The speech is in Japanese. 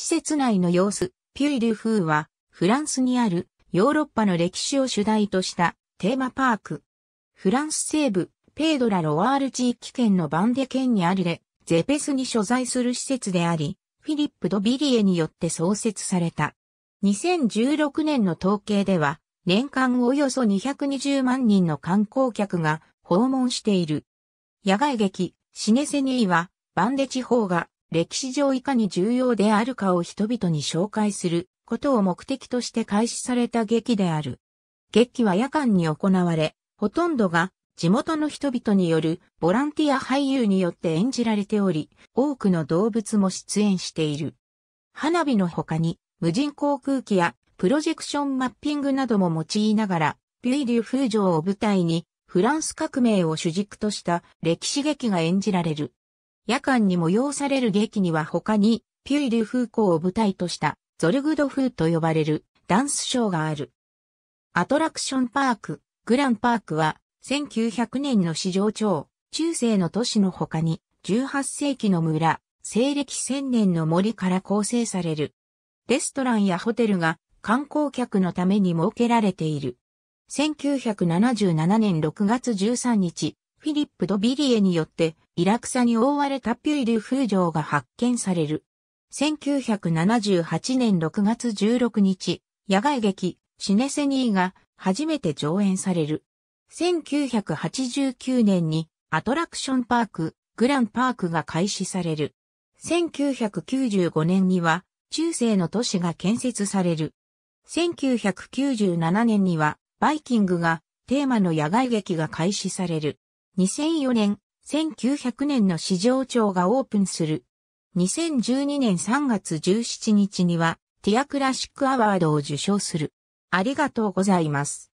施設内の様子、ピュイ・ル・フーは、フランスにあるヨーロッパの歴史を主題としたテーマパーク。フランス西部、ペードラ・ロワール地域圏のバンデ県にあるレ、ゼペスに所在する施設であり、フィリップ・ド・ビリエによって創設された。2016年の統計では、年間およそ220万人の観光客が訪問している。野外劇、シネセニーは、バンデ地方が歴史上いかに重要であるかを人々に紹介することを目的として開始された劇である。劇は夜間に行われ、ほとんどが地元の人々によるボランティア俳優によって演じられており、多くの動物も出演している。花火の他に、無人航空機やプロジェクションマッピングなども用いながら、ピュイ・リュ・フージョーを舞台に、フランス革命を主軸とした歴史劇が演じられる。夜間に催される劇には他に、ピュイ・リュ風光を舞台とした、ゾルグド風と呼ばれるダンスショーがある。アトラクションパーク、グランパークは、1900年の市場町、中世の都市の他に、18世紀の村、西暦1000年の森から構成される。レストランやホテルが観光客のために設けられている。1977年6月13日、フィリップ・ド・ビリエによってイラクサに覆われたピュイル風城が発見される。1978年6月16日、野外劇、シネセニーが初めて上演される。1989年にアトラクションパーク、グランパークが開始される。1995年には中世の都市が建設される。1997年にはバイキングがテーマの野外劇が開始される。2004年、1900年の市場庁がオープンする。2012年3月17日には、ティアクラシックアワードを受賞する。ありがとうございます。